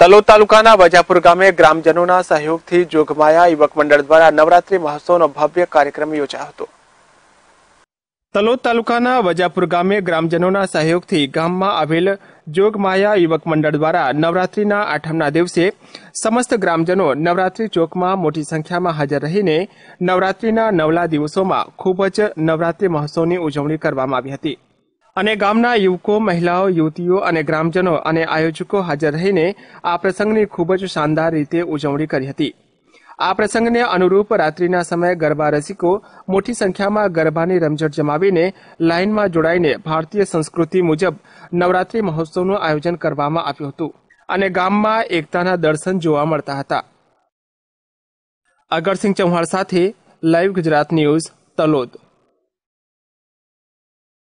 તલોદ તાલુકાના વજાપુર ગામે ગ્રામજનોના સહયોગથી જોગમાયા યુવક મંડળ દ્વારા નવરાત્રી મહોત્સવનો ભવ્ય કાર્યક્રમ યોજાયો હતો તલોદ તાલુકાના વજાપુર ગામે ગ્રામજનોના સહયોગથી ગામમાં આવેલ જોગમાયા યુવક મંડળ દ્વારા નવરાત્રીના આઠમના દિવસે સમસ્ત ગ્રામજનો નવરાત્રી ચોકમાં મોટી સંખ્યામાં હાજર રહીને નવરાત્રીના નવલા દિવસોમાં ખૂબ જ નવરાત્રી મહોત્સવની ઉજવણી કરવામાં આવી હતી અને ગામના યુવકો મહિલાઓ યુવતીઓ અને ગ્રામજનો અને આયોજકો હાજર રહીને આ પ્રસંગની ખૂબ જ શાનદાર રીતે ઉજવણી કરી હતી આ પ્રસંગને અનુરૂપ રાત્રિના સમયે ગરબા રસિકો મોટી સંખ્યામાં ગરબાની રમઝટ જમાવીને લાઇનમાં જોડાઈને ભારતીય સંસ્કૃતિ મુજબ નવરાત્રી મહોત્સવનું આયોજન કરવામાં આવ્યું હતું અને ગામમાં એકતાના દર્શન જોવા મળતા હતા અગરસિંહ ચૌહાણ સાથે લાઈવ ગુજરાત ન્યૂઝ તલોદ